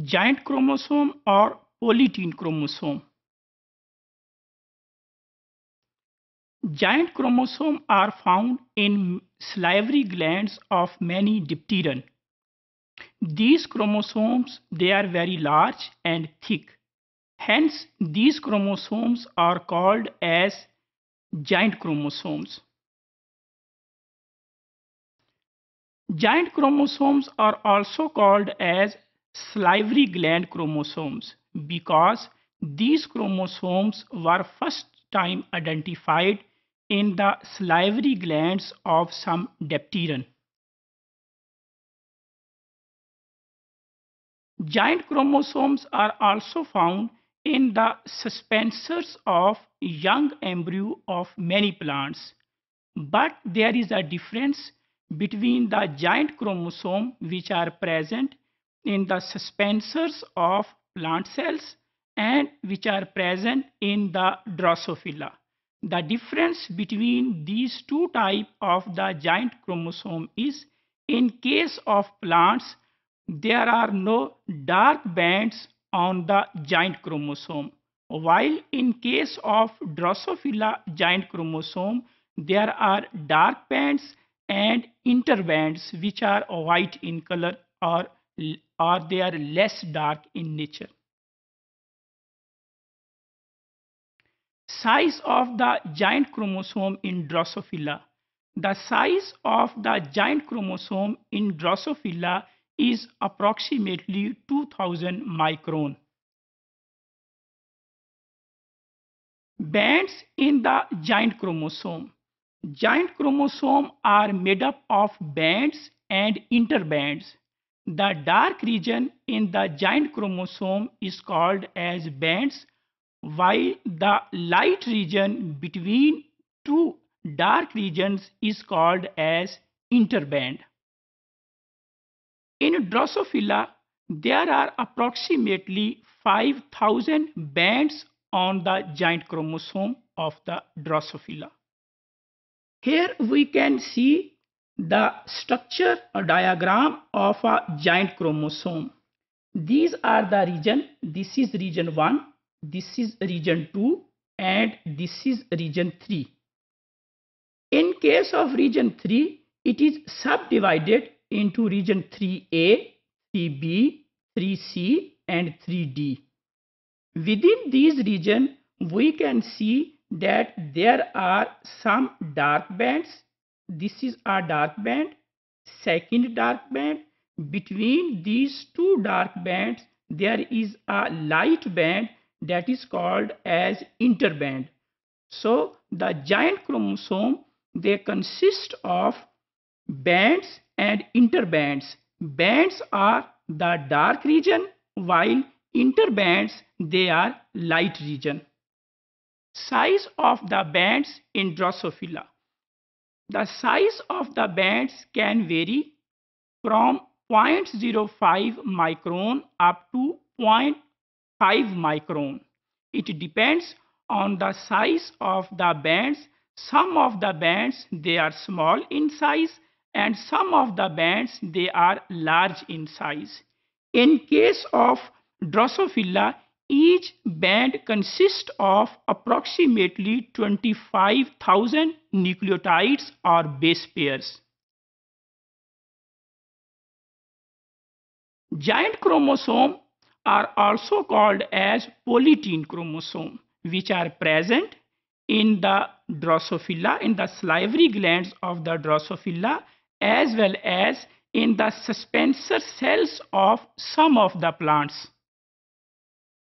giant chromosome or polytene chromosome. Giant chromosomes are found in salivary glands of many dipteran. These chromosomes, they are very large and thick. Hence, these chromosomes are called as giant chromosomes. Giant chromosomes are also called as salivary gland chromosomes because these chromosomes were first time identified in the salivary glands of some depteran. Giant chromosomes are also found in the suspensors of young embryo of many plants. But there is a difference between the giant chromosome which are present in the suspensors of plant cells and which are present in the Drosophila. The difference between these two types of the giant chromosome is in case of plants, there are no dark bands on the giant chromosome. While in case of Drosophila giant chromosome, there are dark bands and interbands which are white in color or or they are less dark in nature. Size of the giant chromosome in Drosophila. The size of the giant chromosome in Drosophila is approximately 2000 micron. Bands in the giant chromosome. Giant chromosome are made up of bands and interbands. The dark region in the giant chromosome is called as bands while the light region between two dark regions is called as interband. In Drosophila, there are approximately 5000 bands on the giant chromosome of the Drosophila. Here we can see the structure or diagram of a giant chromosome. These are the region. This is region 1, this is region 2 and this is region 3. In case of region 3, it is subdivided into region 3A, 3B, 3C and 3D. Within these region, we can see that there are some dark bands this is a dark band second dark band between these two dark bands there is a light band that is called as interband so the giant chromosome they consist of bands and interbands bands are the dark region while interbands they are light region size of the bands in drosophila the size of the bands can vary from 0.05 micron up to 0.5 micron. It depends on the size of the bands. Some of the bands they are small in size and some of the bands they are large in size. In case of Drosophila, each band consists of approximately 25,000 nucleotides or base pairs. Giant chromosome are also called as polytene chromosome which are present in the drosophila in the salivary glands of the drosophila as well as in the suspensor cells of some of the plants.